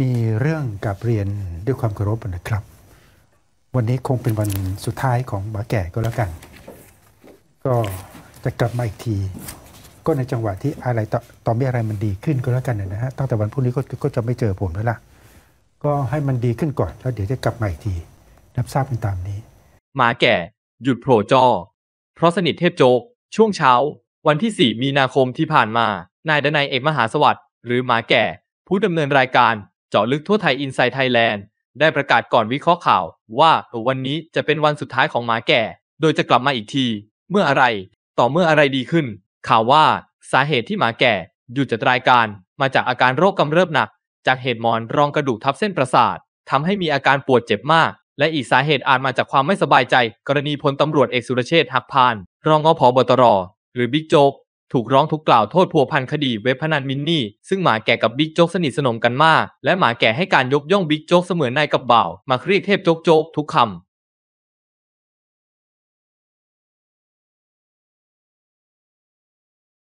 มีเรื่องกับเรียนด้วยความเคารพนะครับ วันนี้คงเป็นวันสุดท้ายของหมาแก่ก็แล้วกัน ก็จะกลับมาอีกที ก็ในจังหวะที่อะไรต่อตอนีีอะไรมันดีขึ้นก็แล้วกันนะฮะตั้งแต่วันพรุ่งนี้ก็จะไม่เจอผมแล้วล่ะก็ให้มันดีขึ้นก่อน แล้วเดี๋ยวจะกลับมาอีกทีรับทราบกันตามนี้หมาแก่ หยุดโผล่จอเพราะสนิทเทพโจกช่วงเช้า วันที่4มีนาคมที่ผ่านมานายดนายเอกมหาสวัสดิ์ หรือหมาแก่ผู้ดำเนินรายการเจาะลึกทั่วไทยอินไซต์ไทยแลนด์ได้ประกาศก่อนวิเคราะห์ข่าว ว่าวันนี้จะเป็นวันสุดท้ายของหมาแก่ โดยจะกลับมาอีกที เมื่ออะไรต่อเมื่ออะไรดีขึ้น ข่าวว่า สาเหตุที่หมาแก่หยุดจัดรายการ มาจากอาการโรคกำเริบหนัก จากเหตุหมอนรองกระดูกทับเส้นประสาททำให้มีอาการปวดเจ็บมาก และอีกสาเหตุอาจมาจากความไม่สบายใจ กรณีพลตำรวจเอกสุรเชษฐ์หักพาน รองอผอบตรหรือบิ๊กโจ๊กถูกร้องทุกกล่าวโทษผัวพันคดีเว็บพนันมินนี่ ซึ่งหมาแก่กับบิ๊กโจ๊กสนิทสนมกันมาก และหมาแก่ให้การยกย่องบิ๊กโจ๊กเสมือนนายกับบ่าว มาเรียกเทพโจ๊กโจ๊กทุกคำ